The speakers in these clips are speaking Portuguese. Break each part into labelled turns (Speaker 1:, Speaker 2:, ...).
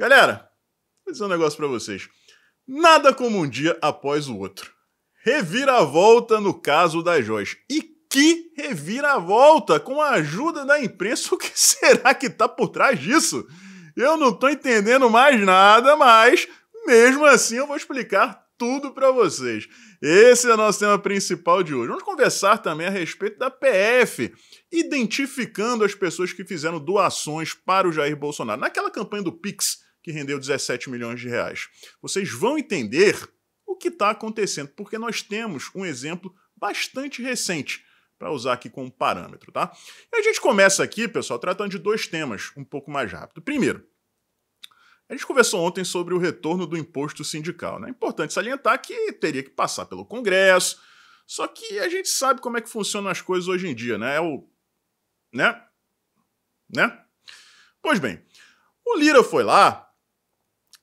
Speaker 1: Galera, vou dizer um negócio para vocês. Nada como um dia após o outro. Reviravolta no caso da Joyce. E que reviravolta com a ajuda da imprensa. O que será que está por trás disso? Eu não estou entendendo mais nada, mas mesmo assim eu vou explicar tudo para vocês. Esse é o nosso tema principal de hoje. Vamos conversar também a respeito da PF, identificando as pessoas que fizeram doações para o Jair Bolsonaro. Naquela campanha do Pix, que rendeu 17 milhões de reais. Vocês vão entender o que está acontecendo, porque nós temos um exemplo bastante recente para usar aqui como parâmetro, tá? E a gente começa aqui, pessoal, tratando de dois temas um pouco mais rápido. Primeiro, a gente conversou ontem sobre o retorno do imposto sindical. Né? É importante salientar que teria que passar pelo Congresso, só que a gente sabe como é que funcionam as coisas hoje em dia, né? É o. né? Né? Pois bem, o Lira foi lá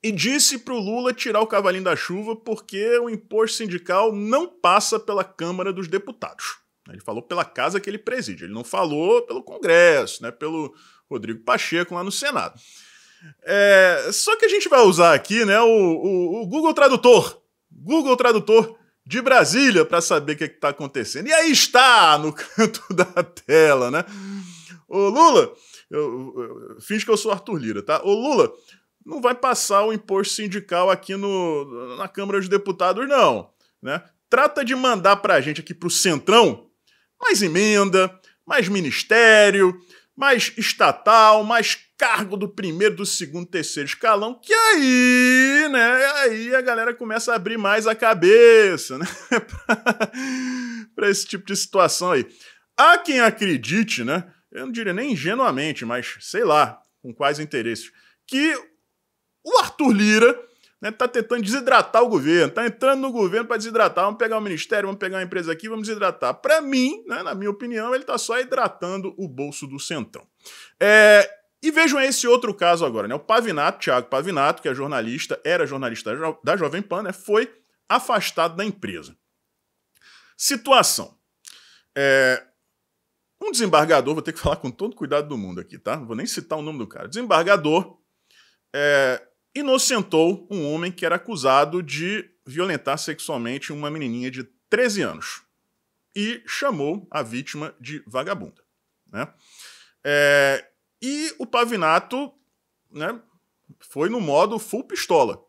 Speaker 1: e disse para o Lula tirar o cavalinho da chuva porque o imposto sindical não passa pela Câmara dos Deputados. Ele falou pela casa que ele preside, ele não falou pelo Congresso, né, pelo Rodrigo Pacheco lá no Senado. É, só que a gente vai usar aqui né, o, o, o Google Tradutor. Google Tradutor de Brasília para saber o que é está acontecendo. E aí está no canto da tela, né? Ô Lula, eu, eu, eu, finge que eu sou Arthur Lira, tá? Ô Lula, não vai passar o imposto sindical aqui no, na Câmara de Deputados, não. Né? Trata de mandar para a gente aqui para o Centrão mais emenda, mais ministério, mais estatal, mais cargo do primeiro, do segundo, terceiro escalão, que aí, né, aí a galera começa a abrir mais a cabeça, né, para esse tipo de situação aí. Há quem acredite, né, eu não diria nem ingenuamente, mas sei lá, com quais interesses, que o Arthur Lira está né, tá tentando desidratar o governo, está entrando no governo para desidratar. Vamos pegar o ministério, vamos pegar uma empresa aqui, vamos desidratar. Para mim, né, na minha opinião, ele está só hidratando o bolso do centão. É, e vejam esse outro caso agora, né? O Pavinato, Thiago Pavinato, que é jornalista, era jornalista da Jovem Pan, né? Foi afastado da empresa. Situação. É... Um desembargador, vou ter que falar com todo cuidado do mundo aqui, tá? vou nem citar o nome do cara. Desembargador é inocentou um homem que era acusado de violentar sexualmente uma menininha de 13 anos e chamou a vítima de vagabunda. Né? É, e o Pavinato né, foi no modo full pistola.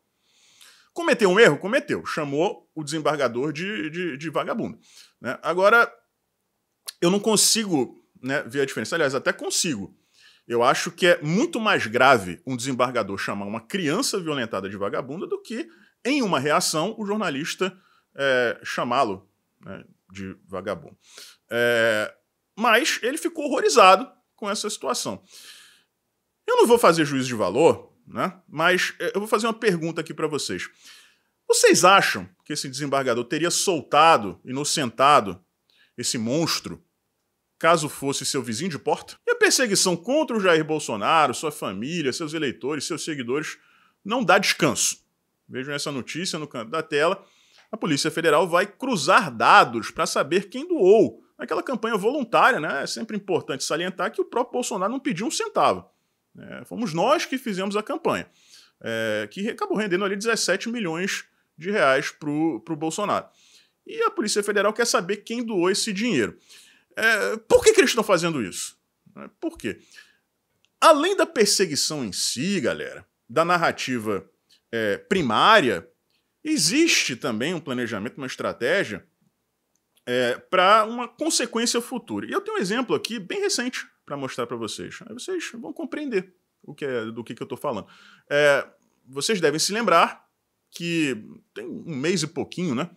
Speaker 1: Cometeu um erro? Cometeu. Chamou o desembargador de, de, de vagabundo. Né? Agora, eu não consigo né, ver a diferença. Aliás, até consigo. Eu acho que é muito mais grave um desembargador chamar uma criança violentada de vagabunda do que, em uma reação, o jornalista é, chamá-lo né, de vagabundo. É, mas ele ficou horrorizado com essa situação. Eu não vou fazer juízo de valor, né, mas é, eu vou fazer uma pergunta aqui para vocês. Vocês acham que esse desembargador teria soltado, inocentado esse monstro caso fosse seu vizinho de porta? E a perseguição contra o Jair Bolsonaro, sua família, seus eleitores, seus seguidores, não dá descanso. Vejam essa notícia no canto da tela. A Polícia Federal vai cruzar dados para saber quem doou. Aquela campanha voluntária, né? É sempre importante salientar que o próprio Bolsonaro não pediu um centavo. É, fomos nós que fizemos a campanha, é, que acabou rendendo ali 17 milhões de reais para o Bolsonaro. E a Polícia Federal quer saber quem doou esse dinheiro. É, por que, que eles estão fazendo isso? É, por quê? Além da perseguição em si, galera, da narrativa é, primária, existe também um planejamento, uma estratégia é, para uma consequência futura. E eu tenho um exemplo aqui bem recente para mostrar para vocês. Aí vocês vão compreender o que é, do que, que eu estou falando. É, vocês devem se lembrar que tem um mês e pouquinho, né?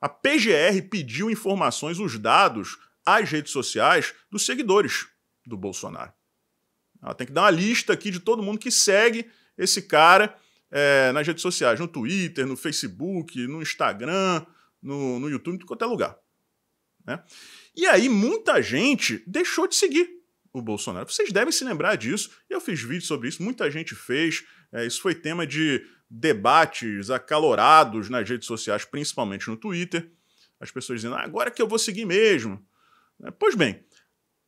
Speaker 1: A PGR pediu informações, os dados as redes sociais dos seguidores do Bolsonaro. Ela tem que dar uma lista aqui de todo mundo que segue esse cara é, nas redes sociais, no Twitter, no Facebook, no Instagram, no, no YouTube, em qualquer é lugar. Né? E aí muita gente deixou de seguir o Bolsonaro. Vocês devem se lembrar disso. Eu fiz vídeo sobre isso, muita gente fez. É, isso foi tema de debates acalorados nas redes sociais, principalmente no Twitter. As pessoas dizendo, ah, agora que eu vou seguir mesmo. É, pois bem,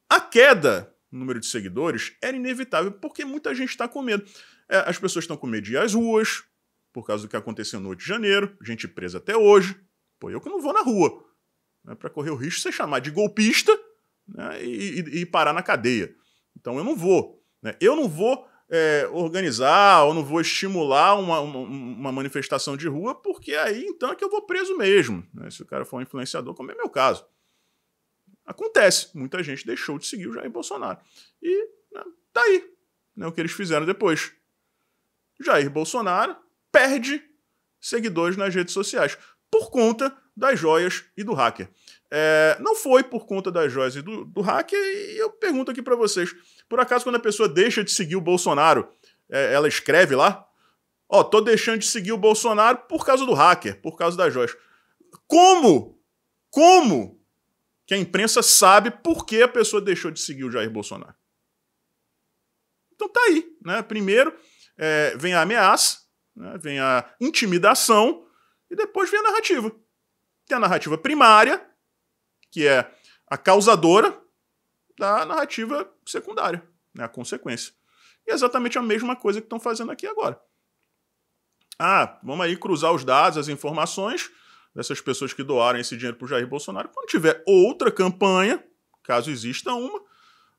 Speaker 1: a queda no número de seguidores era inevitável, porque muita gente está com medo. É, as pessoas estão com medo de ir às ruas, por causa do que aconteceu no 8 de janeiro, gente presa até hoje. Pô, eu que não vou na rua. Né, para correr o risco de ser chamado de golpista né, e, e, parar na cadeia. Então eu não vou. Né? Eu não vou é, organizar ou não vou estimular uma, uma, uma, manifestação de rua, porque aí então é que eu vou preso mesmo. Né? Se o cara for um influenciador, como é meu caso. Acontece, muita gente deixou de seguir o Jair Bolsonaro. E né, tá aí né, o que eles fizeram depois. Jair Bolsonaro perde seguidores nas redes sociais por conta das joias e do hacker. É, não foi por conta das joias e do, do hacker, e eu pergunto aqui para vocês: por acaso, quando a pessoa deixa de seguir o Bolsonaro, é, ela escreve lá? Ó, tô deixando de seguir o Bolsonaro por causa do hacker, por causa das joias. Como? Como que a imprensa sabe por que a pessoa deixou de seguir o Jair Bolsonaro. Então tá aí, né? Primeiro é, vem a ameaça, né? vem a intimidação e depois vem a narrativa. Tem a narrativa primária, que é a causadora da narrativa secundária, né? a consequência. E é exatamente a mesma coisa que estão fazendo aqui agora. Ah, vamos aí cruzar os dados, as informações, dessas pessoas que doaram esse dinheiro para o Jair Bolsonaro, quando tiver outra campanha, caso exista uma,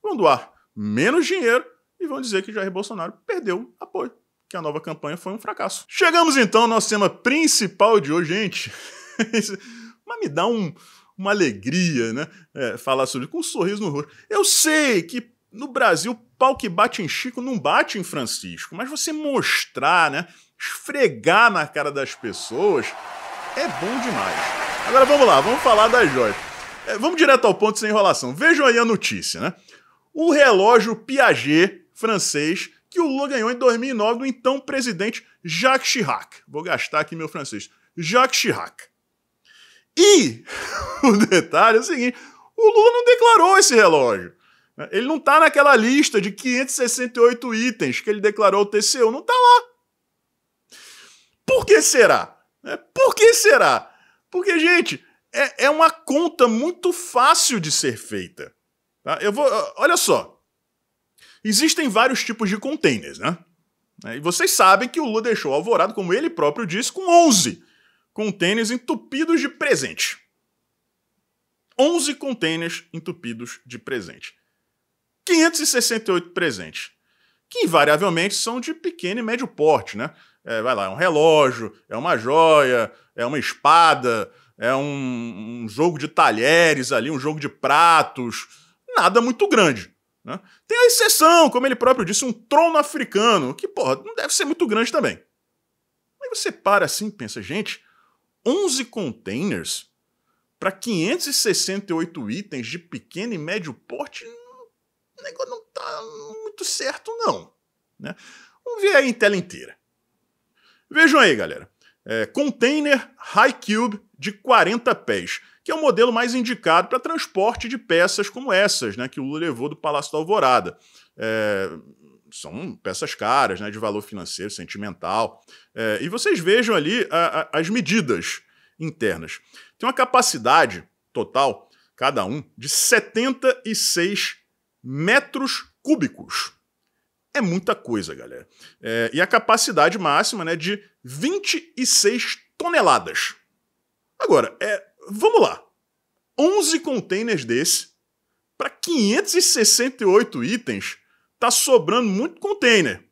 Speaker 1: vão doar menos dinheiro e vão dizer que Jair Bolsonaro perdeu apoio, que a nova campanha foi um fracasso. Chegamos então ao nosso tema principal de hoje, gente. Mas me dá um, uma alegria, né? É, falar sobre com um sorriso no rosto. Eu sei que no Brasil, pau que bate em Chico não bate em Francisco, mas você mostrar, né? Esfregar na cara das pessoas é bom demais. Agora vamos lá, vamos falar da joias. É, vamos direto ao ponto sem enrolação. Vejam aí a notícia, né? O relógio Piaget francês que o Lula ganhou em 2009 do então presidente Jacques Chirac. Vou gastar aqui meu francês. Jacques Chirac. E o detalhe é o seguinte: o Lula não declarou esse relógio. Ele não está naquela lista de 568 itens que ele declarou o TCU, não está lá. Por que será? É, por que será? Porque, gente, é, é uma conta muito fácil de ser feita. Tá? Eu vou, olha só. Existem vários tipos de containers, né? É, e vocês sabem que o Lula deixou o Alvorado, como ele próprio disse, com 11 containers entupidos de presente. 11 containers entupidos de presente. 568 presentes, que invariavelmente são de pequeno e médio porte, né? é, vai lá, é um relógio, é uma joia, é uma espada, é um, um jogo de talheres ali, um jogo de pratos, nada muito grande. Né? Tem a exceção, como ele próprio disse, um trono africano, que, porra, não deve ser muito grande também. Aí você para assim e pensa, gente, 11 containers para 568 itens de pequeno e médio porte, o negócio não tá muito certo, não. Né? Vamos ver aí em tela inteira. Vejam aí, galera. É, container High Cube de 40 pés, que é o modelo mais indicado para transporte de peças como essas, né, que o Lula levou do Palácio da Alvorada. É, são peças caras, né, de valor financeiro, sentimental. É, e vocês vejam ali a, a, as medidas internas. Tem uma capacidade total, cada um, de 76 metros cúbicos. É muita coisa, galera. É, e a capacidade máxima né, de 26 toneladas. Agora, é, vamos lá. 11 containers desse para 568 itens, tá sobrando muito container.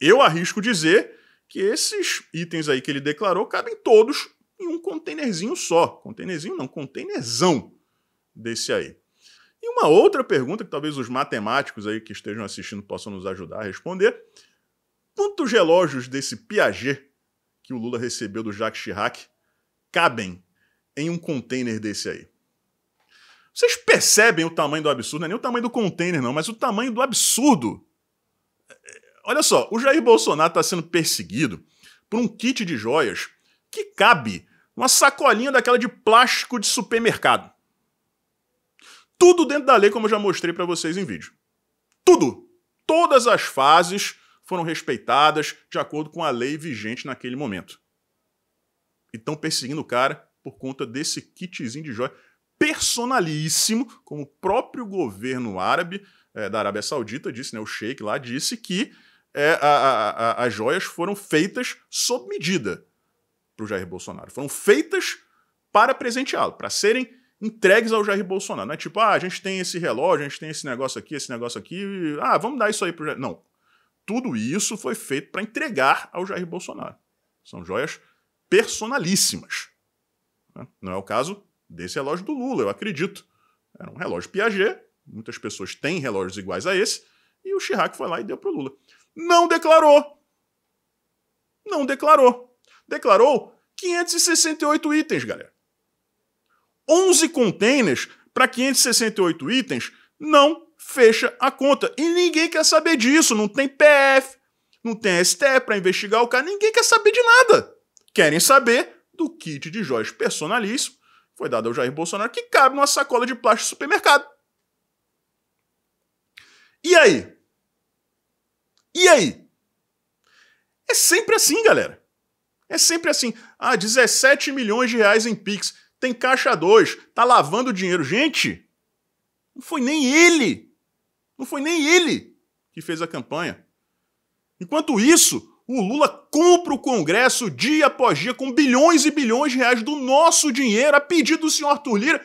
Speaker 1: Eu arrisco dizer que esses itens aí que ele declarou cabem todos em um containerzinho só. Containerzinho não, containerzão desse aí. E uma outra pergunta que talvez os matemáticos aí que estejam assistindo possam nos ajudar a responder: quantos relógios desse Piaget que o Lula recebeu do Jacques Chirac cabem em um container desse aí? Vocês percebem o tamanho do absurdo? Não é nem o tamanho do container, não, mas o tamanho do absurdo. Olha só, o Jair Bolsonaro está sendo perseguido por um kit de joias que cabe numa sacolinha daquela de plástico de supermercado. Tudo dentro da lei, como eu já mostrei para vocês em vídeo. Tudo! Todas as fases foram respeitadas de acordo com a lei vigente naquele momento. E estão perseguindo o cara por conta desse kitzinho de joia personalíssimo, como o próprio governo árabe é, da Arábia Saudita disse, né, o Sheikh lá disse que é, a, a, a, as joias foram feitas sob medida para o Jair Bolsonaro. Foram feitas para presenteá-lo, para serem entregues ao Jair Bolsonaro. Não é tipo, ah, a gente tem esse relógio, a gente tem esse negócio aqui, esse negócio aqui, ah, vamos dar isso aí pro Jair. Não. Tudo isso foi feito para entregar ao Jair Bolsonaro. São joias personalíssimas. Né? Não é o caso desse relógio do Lula, eu acredito. Era um relógio Piaget, muitas pessoas têm relógios iguais a esse, e o Chirac foi lá e deu pro Lula. Não declarou. Não declarou. Declarou 568 itens, galera. 11 containers para 568 itens, não fecha a conta. E ninguém quer saber disso. Não tem PF, não tem STE para investigar o cara, ninguém quer saber de nada. Querem saber do kit de joias personalíssimo foi dado ao Jair Bolsonaro que cabe numa sacola de plástico do supermercado. E aí? E aí? É sempre assim, galera. É sempre assim. Ah, 17 milhões de reais em Pix tem caixa 2, tá lavando dinheiro. Gente, não foi nem ele, não foi nem ele que fez a campanha. Enquanto isso, o Lula compra o Congresso dia após dia com bilhões e bilhões de reais do nosso dinheiro a pedido do senhor Arthur Lira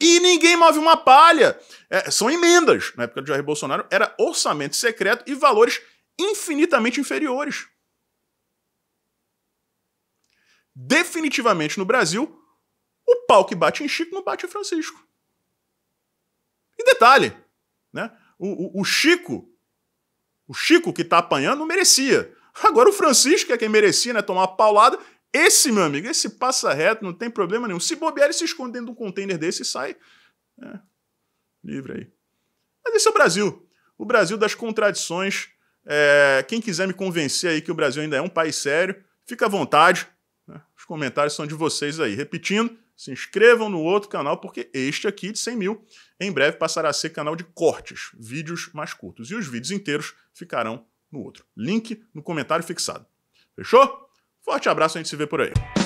Speaker 1: e ninguém move uma palha. É, são emendas. Na época do Jair Bolsonaro era orçamento secreto e valores infinitamente inferiores. Definitivamente no Brasil, o pau que bate em Chico não bate em Francisco. E detalhe, né? O, o, o Chico, o Chico que tá apanhando, não merecia. Agora o Francisco, que é quem merecia, né? Tomar paulada. Esse, meu amigo, esse passa reto, não tem problema nenhum. Se bobear, ele se esconde dentro de um container desse e sai né? livre aí. Mas esse é o Brasil. O Brasil das contradições. É, quem quiser me convencer aí que o Brasil ainda é um país sério, fica à vontade. Né? Os comentários são de vocês aí. Repetindo, se inscrevam no outro canal, porque este aqui de 100 mil em breve passará a ser canal de cortes, vídeos mais curtos. E os vídeos inteiros ficarão no outro. Link no comentário fixado. Fechou? Forte abraço, a gente se vê por aí.